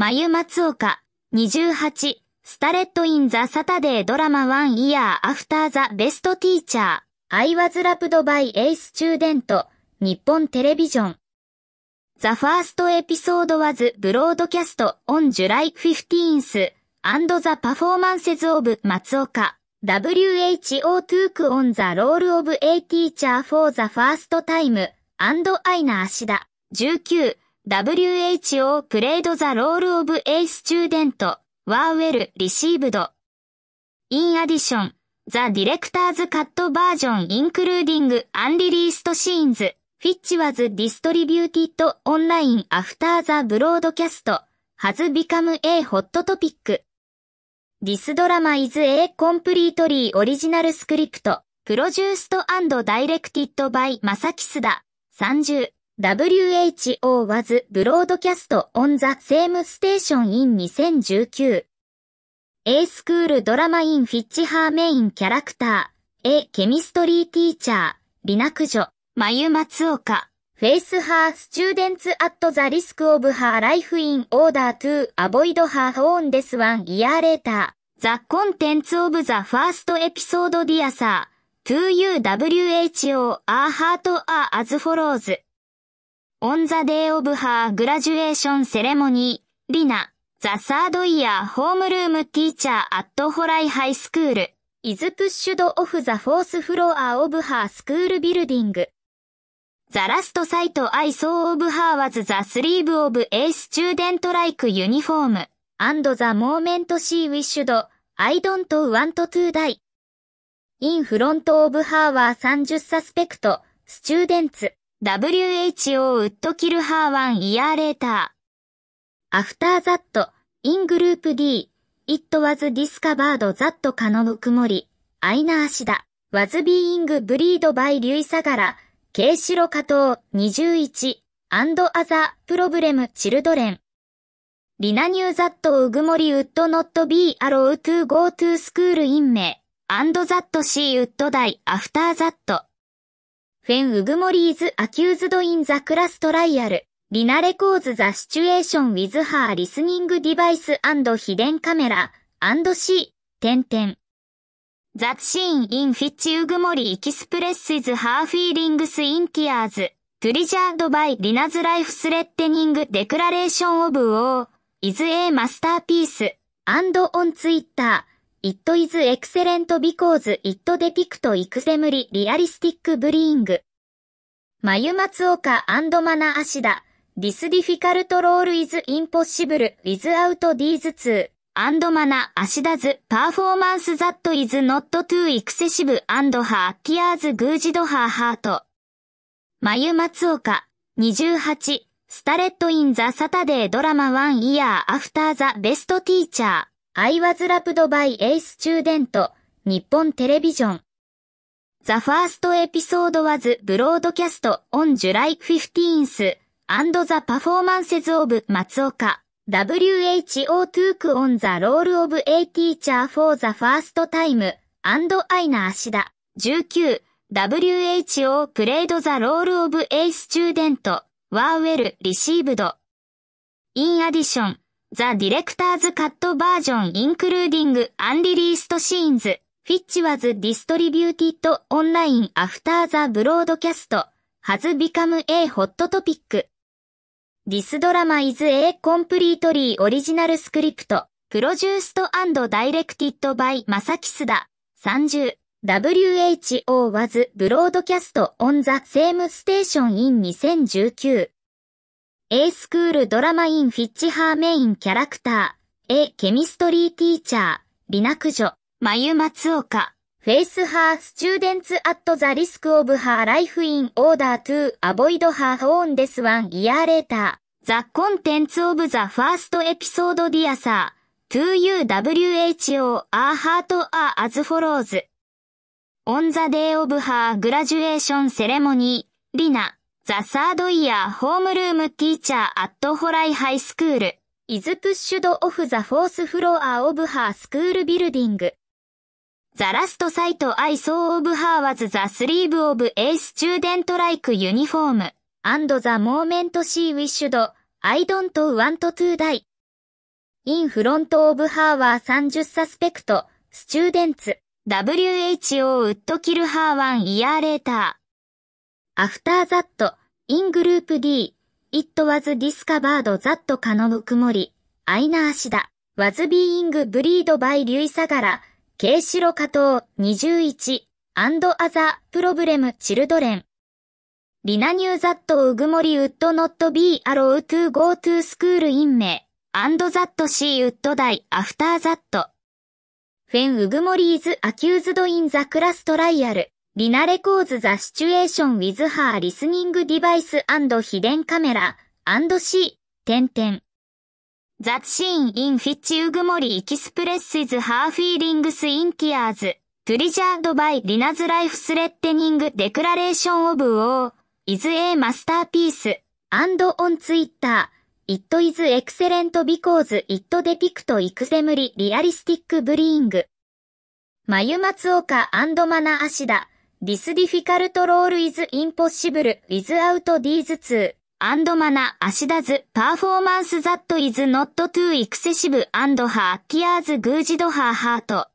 眉松岡、28、スタレットインザサタデードラマワンイヤーアフターザベストティーチャー、I アイワズラプ e d by a student, 日本テレビジョン。The first episode was broadcast on July 15th, and the performances of m a t s WHO took on the role of a teacher for the first time, and i n a a s h 19, WHO played the role of a student, were well received. In addition, the director's cut version including unreleased scenes, which was distributed online after the broadcast, has become a hot topic. This drama is a completely original script, produced and directed by Masaki Suda, 30. WHO was broadcast on the same station in 2019. A school drama in which her main character, a chemistry teacher, リナクジョ、マユ松岡、フェイスハースチューデンツアット t リスクオブハーライフインオーダートゥアボイドハーオンデスワンイヤーレーター、ザコンテンツオブザファ a ストエ t ソードディアサ n to s f first the to episode, dear sir, you WHO o u r heart are as follows. On the day of her graduation ceremony, Rina, the third year homeroom teacher at Horai High School, is pushed off the fourth floor of her school building. The last sight I saw of her was the sleeve of a student-like uniform, and the moment she wished, I don't want to die. In front of her were 30 suspect students. WHO ウッドキルハーワンイヤーレーター。After that, in group D, it was discovered that カノク曇り、アイナアシダ、was being breed by リュイサガラ、ケイシロカトウ21 and other problem children. リナニューザットウグモリウッドノットビーアロウトゥーゴートゥースクールインメアンドザットシーウッドダイアフターザット。フェン・ウグモリーズ・アキューズド・イン・ザ・クラス・トライアル、リナ・レコーズ・ザ・シチュエーション・ウィズ・ハー・リスニング・ディバイス・アンド・ヒデン・カメラ、アンド・シー、点々。テン。ザ・シーン・イン・フィッチ・ウグモリ・エキスプレッシズ・ハー・フィーリングス・イン・ティアーズ、トゥリジャード・バイ・リナズ・ライフ・スレッテニング・デクラレーション・オブ・オー、イズ・エー・マスターピース、アンド・オン・ツイッター、It is excellent because it depict extremely realistic bullying. 眉松岡マナアシダ。This difficult role is impossible without these two. and マナアシダズ performance that is not too excessive and her tears gouged her heart. 眉松岡28スタレットインザサタデードラマ1イヤーアフターザベストティーチャー I was loved by a student, 日本テレビジョン。The first episode was broadcast on July 15th, and the performances of 松岡 WHO took on the role of a teacher for the first time, and Aina 足田 19. WHO played the role of a student, were well received. In addition, ザ・ディレクターズ・カット・バージョン・インクルーディング・アンリリースト・シーンズ、フィッチ・ワズ・ディストリビューティッド・オンライン・アフター・ザ・ブロードキャスト、ハズ・ビカム・エイ・ホット・トピック。ディスドラマ・イズ・エイ・コンプリートリー・オリジナル・スクリプト、プロデュースト・アンド・ダイレクティッド・バイ・マサキスダ、三十。WHO was broadcast on the same station in 2019. A スクールドラマインフィッチハーメインキャラクター、A ケミストリーティーチャー、美奈久女、眉松岡、フェイスハースチューデンツアットザリスクオブハーライフインオーダートゥアボイドハーホーンデスワンイヤーレーター、ザコンテンツオブザファーストエピソードディアサー、トゥ 2UWHO アーハートアーアズフォローズ。オンザデイオブハーグラジュエーションセレモニー、リナ。The Third Year Homeroom Teacher at Horai High School is pushed off the fourth floor of her school building. The last sight I saw of her was the sleeve of a student-like uniform, and the moment she wished, I don't want to die. In front of her were 30 suspect students. WHO would kill her one year later. After that, in group D, it was discovered that カノムクモリ、アイナーシダ、was being breed by リュイサガラ、ケイシロカトウ21 and other problem children. リナニューザットウグモリウッドノットビーアロウトゥーゴートゥースクールインメイ、アンドザットシーウッドダイアフターザット。フェンウグモリーズアキューズドインザクラストライアル。リナレコーズザ・シチュエーション・ウィズ・ハー・リスニング・ディバイス・アンド・ヒデン・カメラ・アンド・シー・テンテン。ザ・シーン・イン・フィッチ・ウグモリ・エキスプレッシズ・ハー・フィーリングス・イン・ティアーズ・トゥリジャード・バイ・リナズ・ライフ・スレッテニング・デクラレーション・オブ・オー・イズ・エー・マスター・ピース・アンド・オン・ツイッター・イット・イズ・エクセレント・ビコーズ・イット・デピクト・イクゼムリ・リアリスティック・ブリーング・マユ・マツオカ・アンド・マナ・アシダ・ This difficult role is impossible without these two. and マナ、足田ず、パフォーマンス that is not too excessive and her tears good her heart.